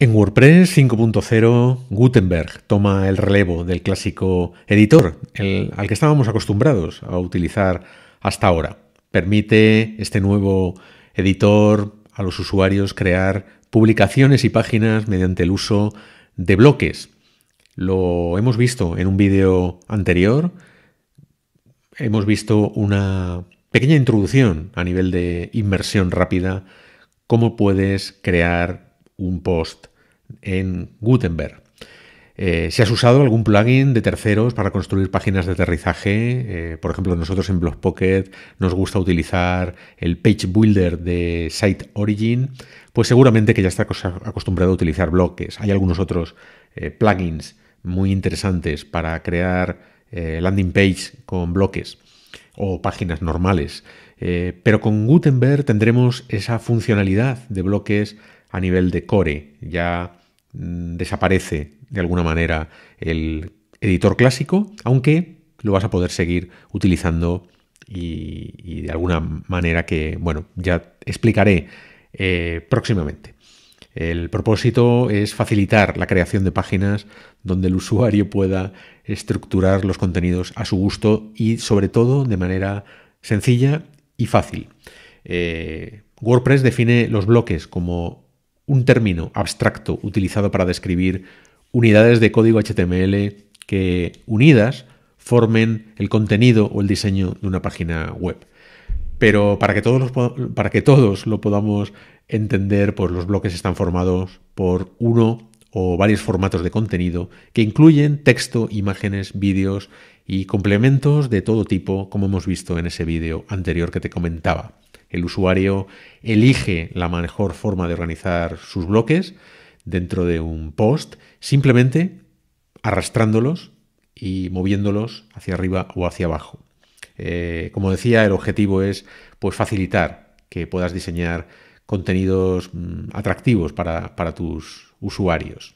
En WordPress 5.0, Gutenberg toma el relevo del clásico editor, al que estábamos acostumbrados a utilizar hasta ahora. Permite este nuevo editor a los usuarios crear publicaciones y páginas mediante el uso de bloques. Lo hemos visto en un vídeo anterior. Hemos visto una pequeña introducción a nivel de inmersión rápida, cómo puedes crear un post en Gutenberg. Eh, si has usado algún plugin de terceros para construir páginas de aterrizaje, eh, por ejemplo, nosotros en Blogpocket nos gusta utilizar el Page Builder de Site Origin, pues seguramente que ya está acostumbrado a utilizar bloques. Hay algunos otros eh, plugins muy interesantes para crear landing page con bloques o páginas normales. pero con Gutenberg tendremos esa funcionalidad de bloques a nivel de core, ya mm, desaparece de alguna manera el editor clásico, aunque lo vas a poder seguir utilizando y, de alguna manera que, bueno, ya explicaré eh, próximamente. El propósito es facilitar la creación de páginas donde el usuario pueda estructurar los contenidos a su gusto y sobre todo de manera sencilla y fácil. Eh, WordPress define los bloques como un término abstracto utilizado para describir unidades de código HTML que unidas formen el contenido o el diseño de una página web. Pero para que todos, lo podamos entender, pues los bloques están formados por uno o varios formatos de contenido que incluyen texto, imágenes, vídeos y complementos de todo tipo, como hemos visto en ese vídeo anterior que te comentaba. El usuario elige la mejor forma de organizar sus bloques dentro de un post, simplemente arrastrándolos y moviéndolos hacia arriba o hacia abajo. Eh, como decía, el objetivo es pues, facilitar que puedas diseñar contenidos mm, atractivos para, tus usuarios.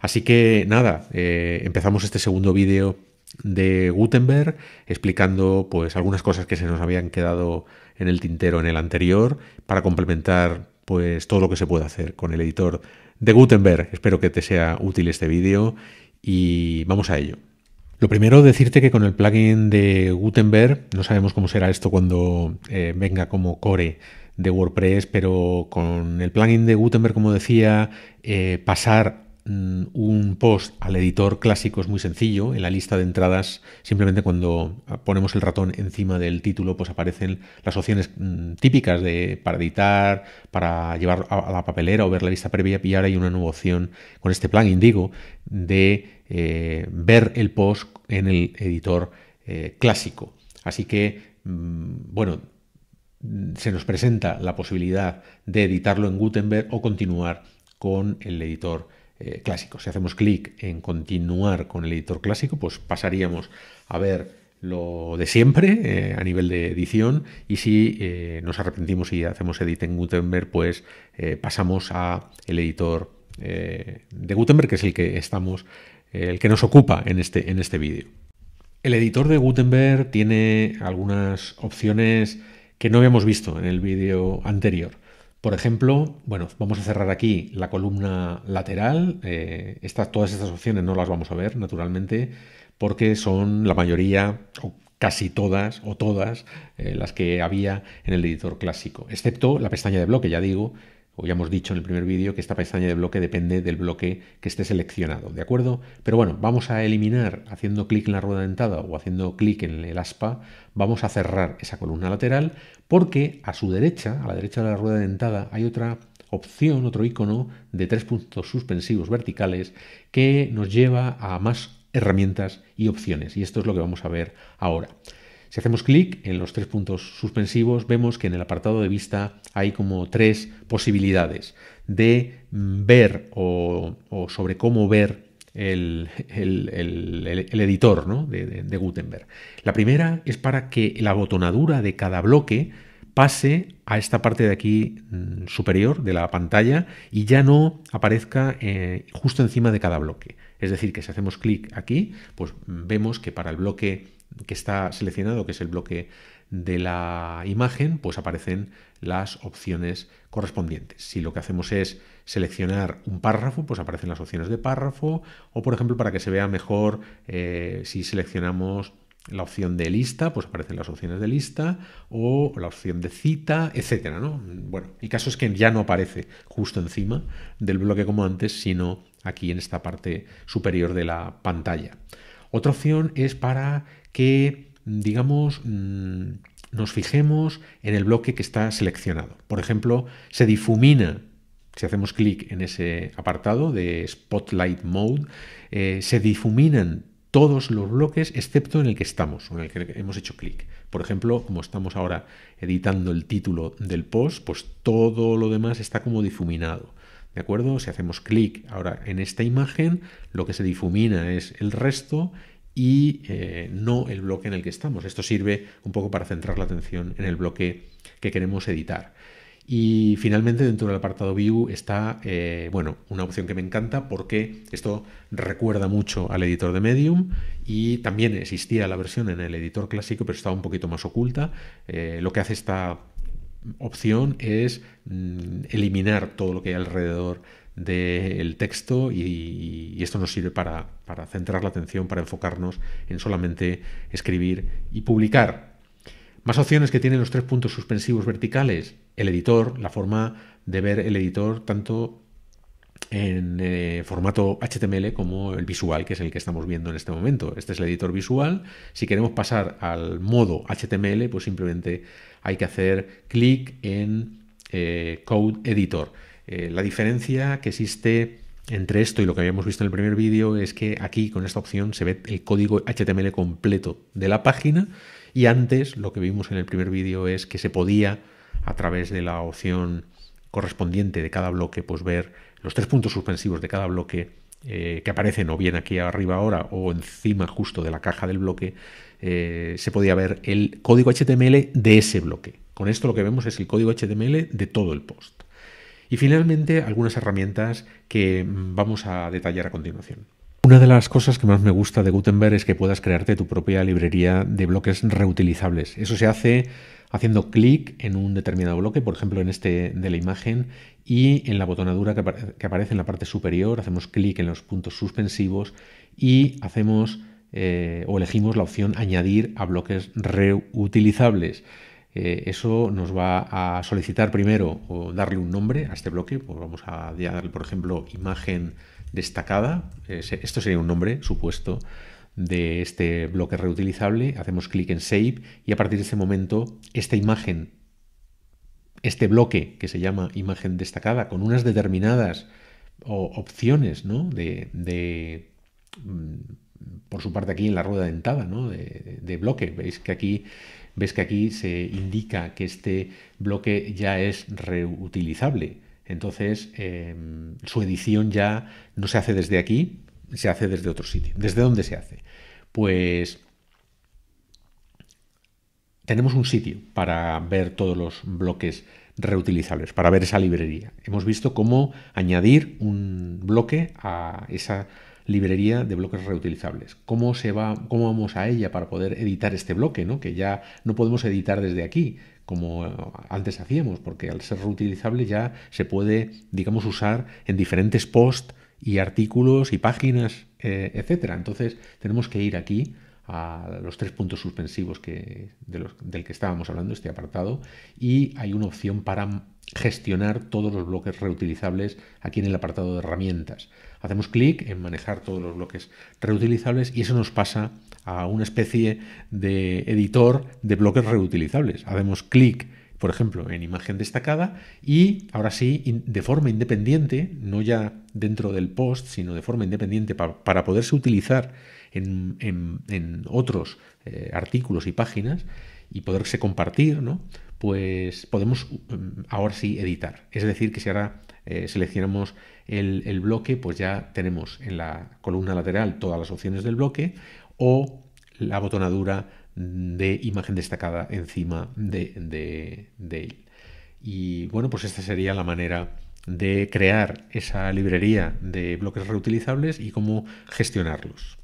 Así que nada, eh, empezamos este segundo vídeo de Gutenberg, explicando pues algunas cosas que se nos habían quedado en el tintero en el anterior, para complementar pues todo lo que se puede hacer con el editor de Gutenberg. Espero que te sea útil este vídeo y vamos a ello. Lo primero, decirte que con el plugin de Gutenberg, no sabemos cómo será esto cuando eh, venga como core de WordPress, pero con el plugin de Gutenberg, como decía, eh, pasar Mm, un post al editor clásico es muy sencillo. En la lista de entradas, simplemente cuando ponemos el ratón encima del título, pues aparecen las opciones mm, típicas de para editar, para llevar a la papelera o ver la lista previa. Y ahora hay una nueva opción con este plan Indigo de eh, ver el post en el editor eh, clásico. Así que, mm, bueno, se nos presenta la posibilidad de editarlo en Gutenberg o continuar con el editor eh, clásico. Si hacemos clic en continuar con el editor clásico, pues pasaríamos a ver lo de siempre eh, a nivel de edición y si eh, nos arrepentimos y hacemos edit en Gutenberg, pues pasamos a el editor de Gutenberg, que es el que estamos, el que nos ocupa en este, en este vídeo. El editor de Gutenberg tiene algunas opciones que no habíamos visto en el vídeo anterior. Por ejemplo, bueno, vamos a cerrar aquí la columna lateral. Eh, estas, todas estas opciones no las vamos a ver, naturalmente, porque son la mayoría, o casi todas, o todas, eh, las que había en el editor clásico, excepto la pestaña de bloque, ya digo, o ya hemos dicho en el primer vídeo que esta pestaña de bloque depende del bloque que esté seleccionado, ¿de acuerdo? Pero bueno, vamos a eliminar haciendo clic en la rueda dentada o haciendo clic en el aspa, vamos a cerrar esa columna lateral porque a su derecha, a la derecha de la rueda dentada, hay otra opción, otro icono de tres puntos suspensivos verticales que nos lleva a más herramientas y opciones. Y esto es lo que vamos a ver ahora. Si hacemos clic en los tres puntos suspensivos, vemos que en el apartado de vista hay como tres posibilidades de ver o, sobre cómo ver el, editor de, Gutenberg. La primera es para que la botonadura de cada bloque pase a esta parte de aquí mm, superior de la pantalla y ya no aparezca eh, justo encima de cada bloque. Es decir, que si hacemos clic aquí, pues vemos que para el bloque que está seleccionado, que es el bloque de la imagen, pues aparecen las opciones correspondientes. Si lo que hacemos es seleccionar un párrafo, pues aparecen las opciones de párrafo, o por ejemplo para que se vea mejor eh, si seleccionamos la opción de lista, pues aparecen las opciones de lista, o la opción de cita, etcétera. ¿no? Bueno, el caso es que ya no aparece justo encima del bloque como antes, sino aquí en esta parte superior de la pantalla. Otra opción es para que, digamos, mm, nos fijemos en el bloque que está seleccionado. Por ejemplo, se difumina, si hacemos clic en ese apartado de Spotlight Mode, eh, se difuminan todos los bloques excepto en el que estamos, en el que hemos hecho clic. Por ejemplo, como estamos ahora editando el título del post, pues todo lo demás está como difuminado. ¿De acuerdo? Si hacemos clic ahora en esta imagen, lo que se difumina es el resto y eh, no el bloque en el que estamos. Esto sirve un poco para centrar la atención en el bloque que queremos editar. Y finalmente dentro del apartado View está, eh, bueno, una opción que me encanta porque esto recuerda mucho al editor de Medium y también existía la versión en el editor clásico pero estaba un poquito más oculta. Eh, lo que hace esta opción es mm, eliminar todo lo que hay alrededor del texto y, esto nos sirve para, para, centrar la atención, para enfocarnos en solamente escribir y publicar. Más opciones que tienen los tres puntos suspensivos verticales. El editor, la forma de ver el editor tanto en eh, formato HTML como el visual, que es el que estamos viendo en este momento. Este es el editor visual. Si queremos pasar al modo HTML, pues simplemente hay que hacer clic en eh, Code Editor. Eh, la diferencia que existe entre esto y lo que habíamos visto en el primer vídeo es que aquí con esta opción se ve el código HTML completo de la página y antes lo que vimos en el primer vídeo es que se podía a través de la opción correspondiente de cada bloque pues ver los tres puntos suspensivos de cada bloque eh, que aparecen o bien aquí arriba ahora o encima justo de la caja del bloque, eh, se podía ver el código HTML de ese bloque. Con esto lo que vemos es el código HTML de todo el post. Y finalmente algunas herramientas que vamos a detallar a continuación. Una de las cosas que más me gusta de Gutenberg es que puedas crearte tu propia librería de bloques reutilizables. Eso se hace haciendo clic en un determinado bloque, por ejemplo en este de la imagen, y en la botonadura que, aparece en la parte superior hacemos clic en los puntos suspensivos y hacemos eh, o elegimos la opción añadir a bloques reutilizables. Eh, eso nos va a solicitar primero o darle un nombre a este bloque, pues vamos a darle por ejemplo imagen destacada, esto sería un nombre supuesto de este bloque reutilizable, hacemos clic en Save y a partir de ese momento esta imagen, este bloque que se llama imagen destacada, con unas determinadas opciones ¿no? de, mm, por su parte aquí en la rueda dentada ¿no? de, bloque. Veis que aquí ves que aquí se indica que este bloque ya es reutilizable. Entonces, em, su edición ya no se hace desde aquí, se hace desde otro sitio. ¿Desde dónde se hace? Pues tenemos un sitio para ver todos los bloques reutilizables, para ver esa librería. Hemos visto cómo añadir un bloque a esa librería de bloques reutilizables. ¿Cómo, se va, cómo vamos a ella para poder editar este bloque? ¿no? Que ya no podemos editar desde aquí, como antes hacíamos, porque al ser reutilizable ya se puede, digamos, usar en diferentes posts y artículos y páginas, eh, etcétera. Entonces tenemos que ir aquí a los tres puntos suspensivos que, del que estábamos hablando, este apartado, y hay una opción para gestionar todos los bloques reutilizables aquí en el apartado de herramientas. Hacemos clic en manejar todos los bloques reutilizables y eso nos pasa a una especie de editor de bloques reutilizables. Hacemos clic por ejemplo, en imagen destacada y ahora sí, de forma independiente, no ya dentro del post, sino de forma independiente para poderse utilizar en, otros eh, artículos y páginas y poderse compartir, ¿no? pues podemos mm, ahora sí editar. Es decir, que si ahora eh, seleccionamos el, el bloque, pues ya tenemos en la columna lateral todas las opciones del bloque o la botonadura de imagen destacada encima de, él. Y bueno, pues esta sería la manera de crear esa librería de bloques reutilizables y cómo gestionarlos.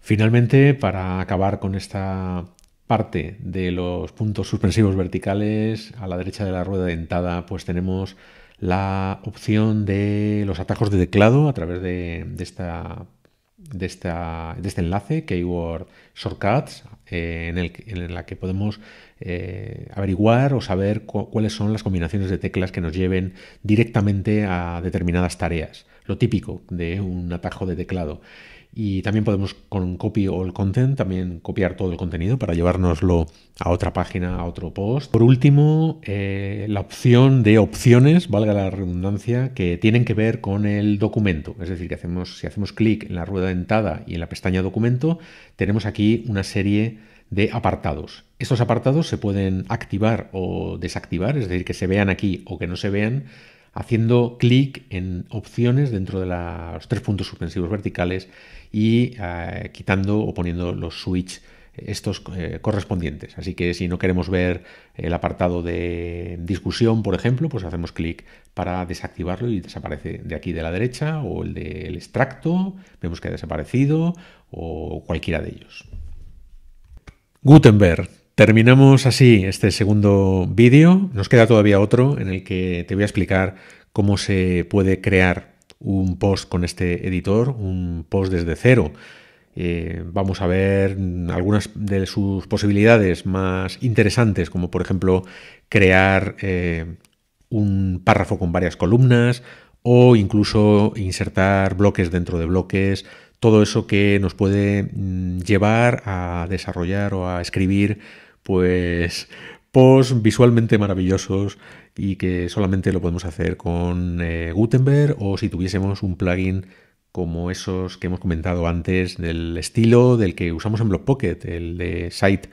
Finalmente, para acabar con esta parte de los puntos suspensivos verticales, a la derecha de la rueda dentada, pues tenemos la opción de los atajos de teclado a través de, de esta de, este enlace, Keyword Shortcuts, eh, en, el, en, la que podemos eh, averiguar o saber cuáles son las combinaciones de teclas que nos lleven directamente a determinadas tareas. Lo típico de un atajo de teclado. Y también podemos con copy all content, también copiar todo el contenido para llevárnoslo a otra página, a otro post. Por último, eh, la opción de opciones, valga la redundancia, que tienen que ver con el documento. Es decir, que hacemos, si hacemos clic en la rueda dentada y en la pestaña documento, tenemos aquí una serie de apartados. Estos apartados se pueden activar o desactivar, es decir, que se vean aquí o que no se vean haciendo clic en opciones dentro de los tres puntos suspensivos verticales y eh, quitando o poniendo los switch eh, estos eh, correspondientes. Así que si no queremos ver el apartado de discusión, por ejemplo, pues hacemos clic para desactivarlo y desaparece de aquí de la derecha o el del extracto, vemos que ha desaparecido o cualquiera de ellos. Gutenberg, Terminamos así este segundo vídeo. Nos queda todavía otro en el que te voy a explicar cómo se puede crear un post con este editor, un post desde cero. Eh, vamos a ver algunas de sus posibilidades más interesantes, como por ejemplo crear eh, un párrafo con varias columnas o incluso insertar bloques dentro de bloques, todo eso que nos puede mm, llevar a desarrollar o a escribir pues posts visualmente maravillosos y que solamente lo podemos hacer con eh, Gutenberg o si tuviésemos un plugin como esos que hemos comentado antes del estilo del que usamos en pocket el de Site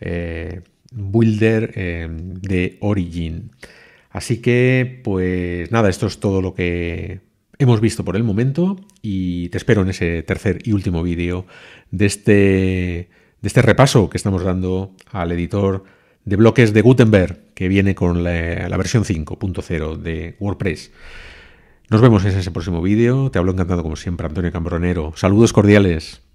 eh, Builder eh, de Origin. Así que, pues nada, esto es todo lo que hemos visto por el momento y te espero en ese tercer y último vídeo de este, de este repaso que estamos dando al editor de bloques de Gutenberg que viene con la, la versión 5.0 de WordPress. Nos vemos en ese próximo vídeo. Te hablo encantado como siempre, Antonio Cambronero. Saludos cordiales.